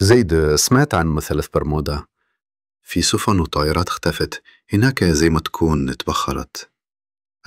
زيد سمعت عن مثلث برمودا في سفن وطائرات اختفت هناك زي ما تكون تبخرت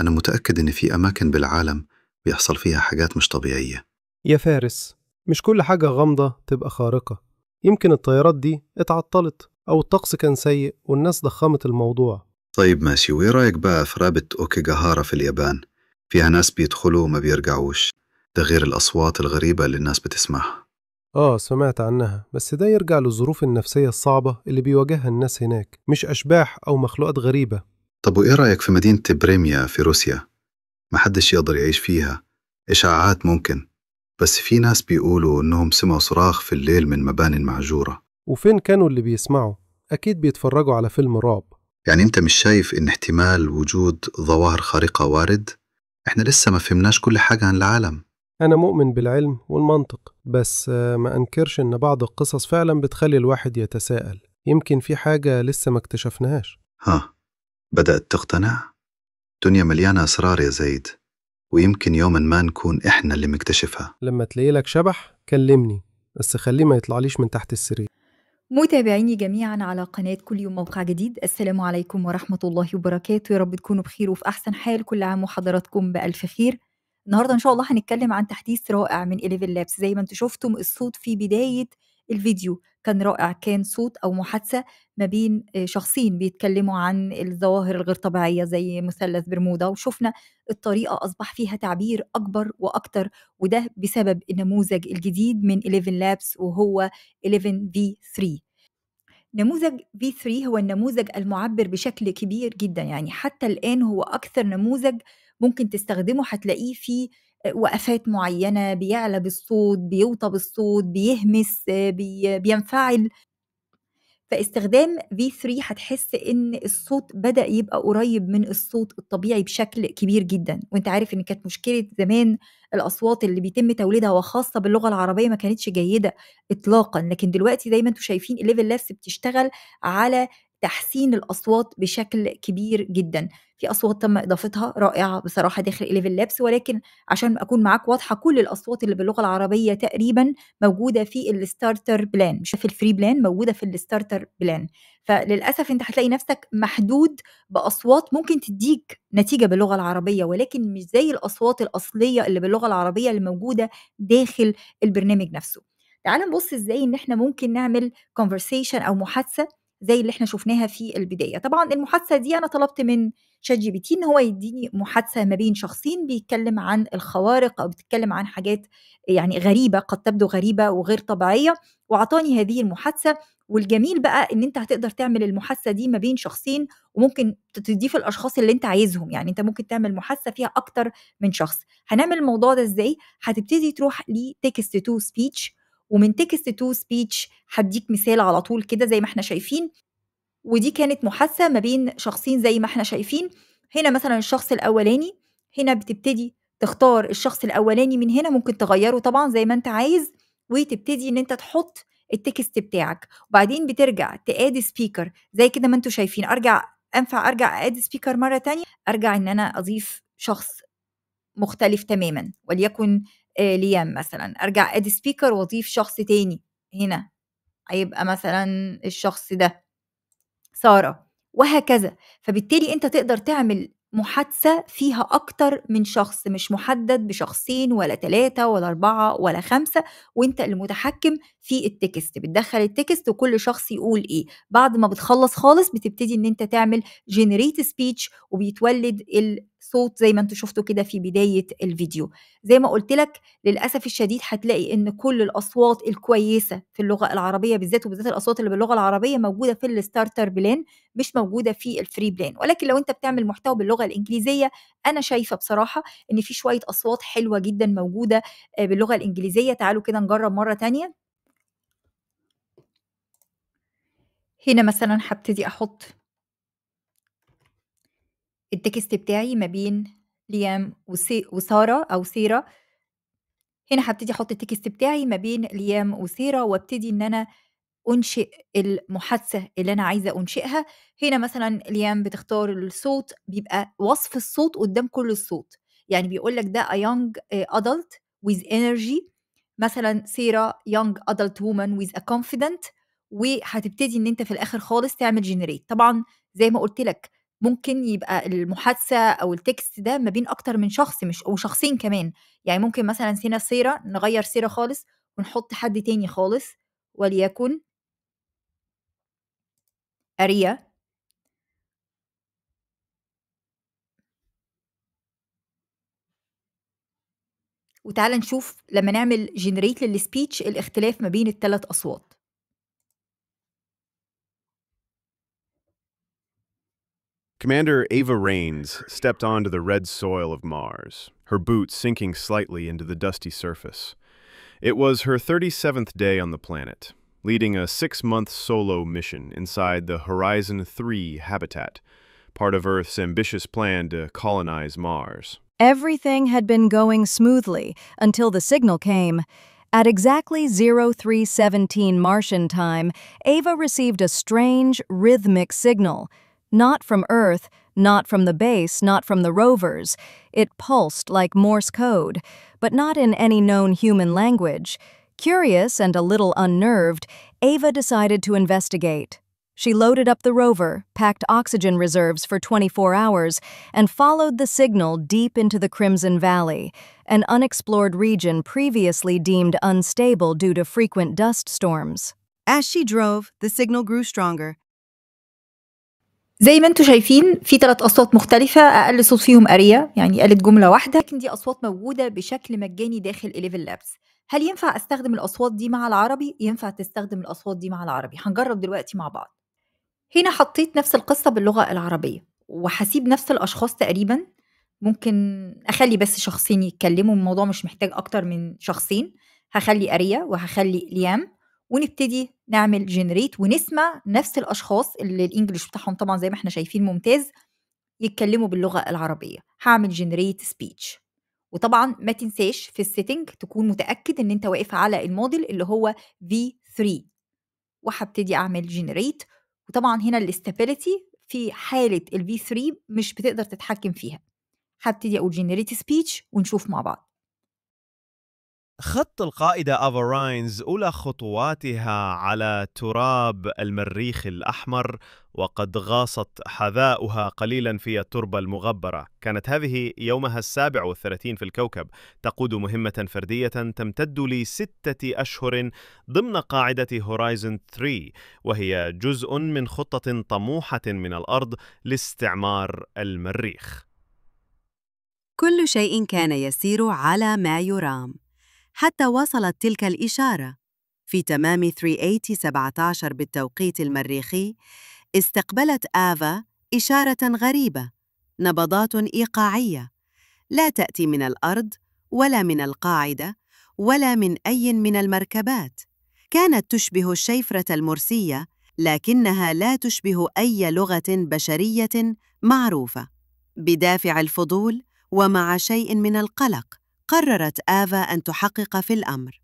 أنا متأكد إن في أماكن بالعالم بيحصل فيها حاجات مش طبيعية يا فارس مش كل حاجة غامضة تبقى خارقة يمكن الطيارات دي اتعطلت أو الطقس كان سيء والناس ضخمت الموضوع طيب ماشي وإيه رأيك بقى في رابط أوكيجاهارا في اليابان؟ فيها ناس بيدخلوا وما بيرجعوش ده غير الأصوات الغريبة اللي الناس بتسمعها آه سمعت عنها بس ده يرجع للظروف النفسية الصعبة اللي بيواجهها الناس هناك مش أشباح أو مخلوقات غريبة طب وإيه رأيك في مدينة بريميا في روسيا؟ محدش يقدر يعيش فيها إشعاعات ممكن بس في ناس بيقولوا إنهم سمعوا صراخ في الليل من مباني معجورة وفين كانوا اللي بيسمعوا؟ أكيد بيتفرجوا على فيلم رعب يعني أنت مش شايف إن احتمال وجود ظواهر خارقة وارد؟ إحنا لسه ما فهمناش كل حاجة عن العالم أنا مؤمن بالعلم والمنطق بس آه، ما أنكرش إن بعض القصص فعلا بتخلي الواحد يتساءل يمكن في حاجة لسه ما اكتشفناهاش ها بدأت تقتنع؟ دنيا مليانة أسرار يا زيد ويمكن يوما ما نكون إحنا اللي مكتشفها لما تلاقي لك شبح كلمني بس خليه ما يطلعليش من تحت السرير متابعيني جميعا على قناة كل يوم موقع جديد السلام عليكم ورحمة الله وبركاته يا رب تكونوا بخير وفي أحسن حال كل عام وحضراتكم بألف خير النهارده ان شاء الله هنتكلم عن تحديث رائع من 11 لابس زي ما انتم شفتم الصوت في بدايه الفيديو كان رائع كان صوت او محادثه ما بين آه، شخصين بيتكلموا عن الظواهر الغير طبيعيه زي مثلث برمودا وشفنا الطريقه اصبح فيها تعبير اكبر واكثر وده بسبب النموذج الجديد من 11 لابس وهو 11 في 3 نموذج V3 هو النموذج المعبر بشكل كبير جدا يعني حتى الآن هو أكثر نموذج ممكن تستخدمه هتلاقيه في وقفات معينة بيعلى بالصوت بيوطى بالصوت بيهمس بي بينفعل فاستخدام V3 هتحس ان الصوت بدا يبقى قريب من الصوت الطبيعي بشكل كبير جدا وانت عارف ان كانت مشكله زمان الاصوات اللي بيتم توليدها وخاصه باللغه العربيه ما كانتش جيده اطلاقا لكن دلوقتي زي ما انتم شايفين الليفل لابس بتشتغل على تحسين الاصوات بشكل كبير جدا في اصوات تم اضافتها رائعه بصراحه داخل ليفل لابس ولكن عشان اكون معاك واضحه كل الاصوات اللي باللغه العربيه تقريبا موجوده في الستارتر بلان مش في الفري بلان موجوده في الستارتر بلان فللاسف انت هتلاقي نفسك محدود باصوات ممكن تديك نتيجه باللغه العربيه ولكن مش زي الاصوات الاصليه اللي باللغه العربيه اللي موجوده داخل البرنامج نفسه تعال نبص ازاي ان احنا ممكن نعمل conversation او محادثه زي اللي احنا شفناها في البدايه طبعا المحادثه دي انا طلبت من شات جي بي تي ان هو يديني محادثه ما بين شخصين بيتكلم عن الخوارق او بتتكلم عن حاجات يعني غريبه قد تبدو غريبه وغير طبيعيه واعطاني هذه المحادثه والجميل بقى ان انت هتقدر تعمل المحادثه دي ما بين شخصين وممكن تضيف الاشخاص اللي انت عايزهم يعني انت ممكن تعمل محادثه فيها اكتر من شخص هنعمل الموضوع ده ازاي هتبتدي تروح لتكست تو سبيتش ومن تكست تو سبيتش هديك مثال على طول كده زي ما احنا شايفين ودي كانت محادثة ما بين شخصين زي ما احنا شايفين هنا مثلا الشخص الأولاني هنا بتبتدي تختار الشخص الأولاني من هنا ممكن تغيره طبعا زي ما انت عايز وتبتدي ان انت تحط التكست بتاعك وبعدين بترجع تأدي سبيكر زي كده ما انتوا شايفين ارجع انفع ارجع اد سبيكر مره تانية ارجع ان انا اضيف شخص مختلف تماما وليكن آه، ليام مثلا ارجع ادي سبيكر واضيف شخص تاني هنا هيبقى مثلا الشخص ده ساره وهكذا فبالتالي انت تقدر تعمل محادثة فيها أكتر من شخص مش محدد بشخصين ولا ثلاثة ولا أربعة ولا خمسة وأنت المتحكم في التكست بتدخل التكست وكل شخص يقول إيه بعد ما بتخلص خالص بتبتدي إن أنت تعمل جنريت سبيتش وبيتولد ال صوت زي ما انتم شفتوا كده في بدايه الفيديو زي ما قلت لك للاسف الشديد هتلاقي ان كل الاصوات الكويسه في اللغه العربيه بالذات وبالذات الاصوات اللي باللغه العربيه موجوده في الستارتر بلان مش موجوده في الفري بلان ولكن لو انت بتعمل محتوى باللغه الانجليزيه انا شايفه بصراحه ان في شويه اصوات حلوه جدا موجوده آه، باللغه الانجليزيه تعالوا كده نجرب مره تانية هنا مثلا هبتدي احط التكست بتاعي ما بين ليام وسارة أو سيرة هنا هبتدي أحط التكست بتاعي ما بين ليام وسيرة وابتدي إن أنا أنشئ المحادثة اللي أنا عايزة أنشئها هنا مثلا ليام بتختار الصوت بيبقى وصف الصوت قدام كل الصوت يعني بيقول لك ده a young uh, adult with energy مثلا سيرة young adult woman with a confident وهتبتدي ان انت في الاخر خالص تعمل جنريت طبعا زي ما قلت لك ممكن يبقى المحادثه او التكست ده ما بين اكتر من شخص مش وشخصين كمان يعني ممكن مثلا سينا سيره نغير سيره خالص ونحط حد تاني خالص وليكن اريا وتعالى نشوف لما نعمل جنريت للسبيتش الاختلاف ما بين الثلاث اصوات Commander Ava Raines stepped onto the red soil of Mars, her boots sinking slightly into the dusty surface. It was her 37th day on the planet, leading a six-month solo mission inside the Horizon 3 habitat, part of Earth's ambitious plan to colonize Mars. Everything had been going smoothly until the signal came. At exactly 0317 Martian time, Ava received a strange, rhythmic signal— not from Earth, not from the base, not from the rovers. It pulsed like Morse code, but not in any known human language. Curious and a little unnerved, Ava decided to investigate. She loaded up the rover, packed oxygen reserves for 24 hours, and followed the signal deep into the Crimson Valley, an unexplored region previously deemed unstable due to frequent dust storms. As she drove, the signal grew stronger, زي ما انتم شايفين في ثلاث اصوات مختلفه اقل صوت فيهم اريا يعني قالت جمله واحده لكن دي اصوات موجوده بشكل مجاني داخل 11 لابس هل ينفع استخدم الاصوات دي مع العربي ينفع تستخدم الاصوات دي مع العربي هنجرب دلوقتي مع بعض هنا حطيت نفس القصه باللغه العربيه وهسيب نفس الاشخاص تقريبا ممكن اخلي بس شخصين يتكلموا الموضوع مش محتاج اكتر من شخصين هخلي اريا وهخلي ليام ونبتدي نعمل جنريت ونسمع نفس الاشخاص اللي الانجليش بتاعهم طبعا زي ما احنا شايفين ممتاز يتكلموا باللغه العربيه هعمل جنريت سبيتش وطبعا ما تنساش في السيتنج تكون متاكد ان انت واقف على الموديل اللي هو V3 وهبتدي اعمل جنريت وطبعا هنا الاستابيليتي في حاله ال V3 مش بتقدر تتحكم فيها هبتدي اقول جنريت سبيتش ونشوف مع بعض خط القائدة أفا راينز أولى خطواتها على تراب المريخ الأحمر وقد غاصت حذاؤها قليلا في التربة المغبرة كانت هذه يومها السابع والثلاثين في الكوكب تقود مهمة فردية تمتد لستة أشهر ضمن قاعدة هورايزن 3 وهي جزء من خطة طموحة من الأرض لاستعمار المريخ كل شيء كان يسير على ما يرام حتى وصلت تلك الإشارة في تمام 3817 بالتوقيت المريخي استقبلت آفا إشارة غريبة نبضات إيقاعية لا تأتي من الأرض ولا من القاعدة ولا من أي من المركبات كانت تشبه الشيفرة المرسية لكنها لا تشبه أي لغة بشرية معروفة بدافع الفضول ومع شيء من القلق قررت آفا أن تحقق في الأمر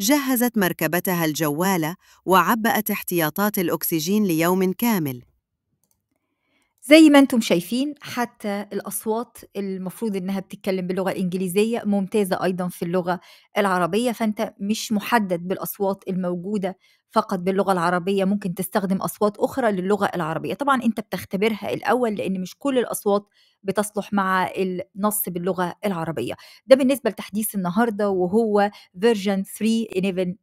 جهزت مركبتها الجوالة وعبأت احتياطات الأكسجين ليوم كامل زي ما انتم شايفين حتى الأصوات المفروض إنها بتتكلم باللغة الإنجليزية ممتازة أيضا في اللغة العربية فأنت مش محدد بالأصوات الموجودة فقط باللغه العربيه ممكن تستخدم اصوات اخرى للغه العربيه طبعا انت بتختبرها الاول لان مش كل الاصوات بتصلح مع النص باللغه العربيه ده بالنسبه لتحديث النهارده وهو version 3 11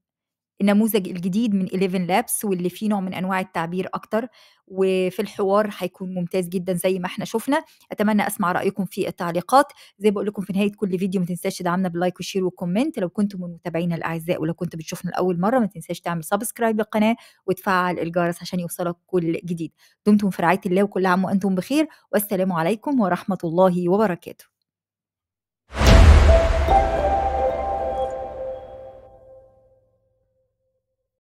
النموذج الجديد من 11 لابس واللي فيه نوع من انواع التعبير اكتر وفي الحوار هيكون ممتاز جدا زي ما احنا شفنا اتمنى اسمع رايكم في التعليقات زي بقول لكم في نهايه كل فيديو ما تنساش تدعمنا باللايك وشير وكومنت لو كنتم من متابعينا الاعزاء ولو كنت بتشوفنا لاول مره ما تنساش تعمل سبسكرايب للقناه وتفعل الجرس عشان يوصلك كل جديد دمتم في رعايه الله وكل عام وانتم بخير والسلام عليكم ورحمه الله وبركاته